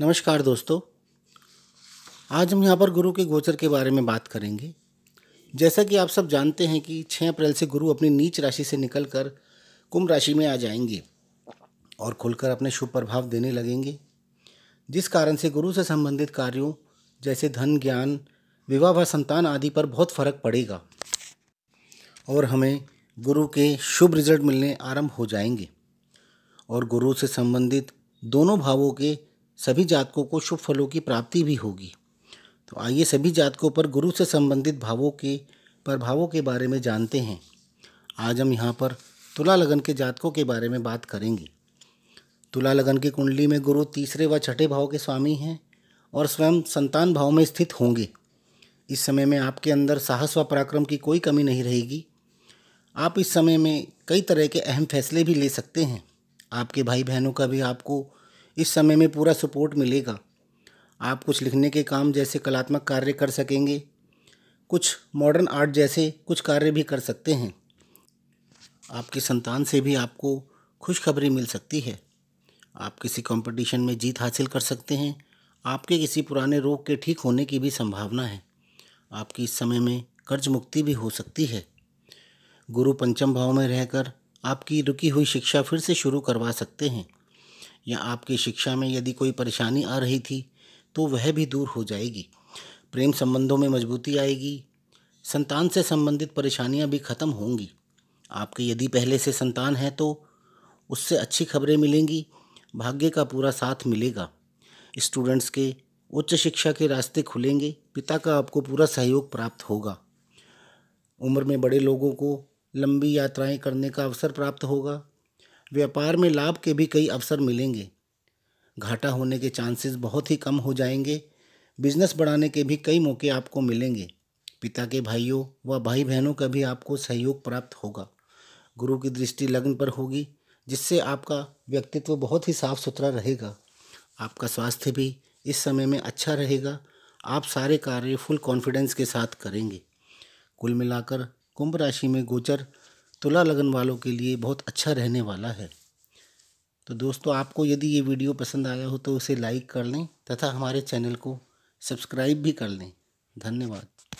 नमस्कार दोस्तों आज हम यहाँ पर गुरु के गोचर के बारे में बात करेंगे जैसा कि आप सब जानते हैं कि 6 अप्रैल से गुरु अपनी नीच राशि से निकलकर कुंभ राशि में आ जाएंगे और खुलकर अपने शुभ प्रभाव देने लगेंगे जिस कारण से गुरु से संबंधित कार्यों जैसे धन ज्ञान विवाह व संतान आदि पर बहुत फर्क पड़ेगा और हमें गुरु के शुभ रिजल्ट मिलने आरंभ हो जाएंगे और गुरु से संबंधित दोनों भावों के सभी जातकों को शुभ फलों की प्राप्ति भी होगी तो आइए सभी जातकों पर गुरु से संबंधित भावों के प्रभावों के बारे में जानते हैं आज हम यहाँ पर तुला लगन के जातकों के बारे में बात करेंगे तुला लगन की कुंडली में गुरु तीसरे व छठे भाव के स्वामी हैं और स्वयं संतान भाव में स्थित होंगे इस समय में आपके अंदर साहस व पराक्रम की कोई कमी नहीं रहेगी आप इस समय में कई तरह के अहम फैसले भी ले सकते हैं आपके भाई बहनों का भी आपको इस समय में पूरा सपोर्ट मिलेगा आप कुछ लिखने के काम जैसे कलात्मक कार्य कर सकेंगे कुछ मॉडर्न आर्ट जैसे कुछ कार्य भी कर सकते हैं आपके संतान से भी आपको खुशखबरी मिल सकती है आप किसी कंपटीशन में जीत हासिल कर सकते हैं आपके किसी पुराने रोग के ठीक होने की भी संभावना है आपकी इस समय में कर्ज मुक्ति भी हो सकती है गुरु पंचम भाव में रहकर आपकी रुकी हुई शिक्षा फिर से शुरू करवा सकते हैं या आपकी शिक्षा में यदि कोई परेशानी आ रही थी तो वह भी दूर हो जाएगी प्रेम संबंधों में मजबूती आएगी संतान से संबंधित परेशानियां भी ख़त्म होंगी आपके यदि पहले से संतान है तो उससे अच्छी खबरें मिलेंगी भाग्य का पूरा साथ मिलेगा स्टूडेंट्स के उच्च शिक्षा के रास्ते खुलेंगे पिता का आपको पूरा सहयोग प्राप्त होगा उम्र में बड़े लोगों को लंबी यात्राएं करने का अवसर प्राप्त होगा व्यापार में लाभ के भी कई अवसर मिलेंगे घाटा होने के चांसेस बहुत ही कम हो जाएंगे बिजनेस बढ़ाने के भी कई मौके आपको मिलेंगे पिता के भाइयों व भाई बहनों का भी आपको सहयोग प्राप्त होगा गुरु की दृष्टि लग्न पर होगी जिससे आपका व्यक्तित्व बहुत ही साफ सुथरा रहेगा आपका स्वास्थ्य भी इस समय में अच्छा रहेगा आप सारे कार्य फुल कॉन्फिडेंस के साथ करेंगे कुल मिलाकर कुंभ राशि में गोचर तुला लगन वालों के लिए बहुत अच्छा रहने वाला है तो दोस्तों आपको यदि ये वीडियो पसंद आया हो तो उसे लाइक कर लें तथा हमारे चैनल को सब्सक्राइब भी कर लें धन्यवाद